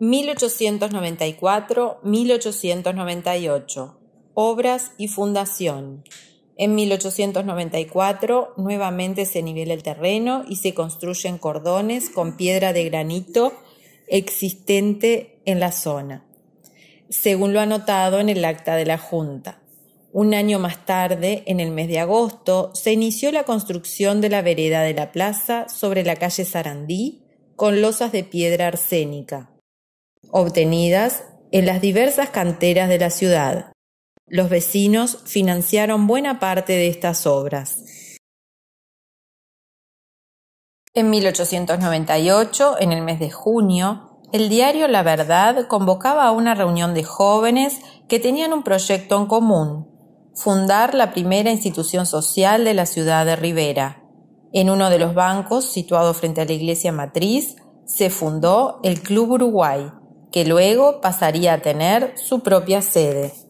1894-1898. Obras y fundación. En 1894 nuevamente se nivela el terreno y se construyen cordones con piedra de granito existente en la zona, según lo anotado en el acta de la Junta. Un año más tarde, en el mes de agosto, se inició la construcción de la vereda de la plaza sobre la calle Sarandí con losas de piedra arsénica obtenidas en las diversas canteras de la ciudad. Los vecinos financiaron buena parte de estas obras. En 1898, en el mes de junio, el diario La Verdad convocaba a una reunión de jóvenes que tenían un proyecto en común, fundar la primera institución social de la ciudad de Rivera. En uno de los bancos, situado frente a la iglesia matriz, se fundó el Club Uruguay, que luego pasaría a tener su propia sede.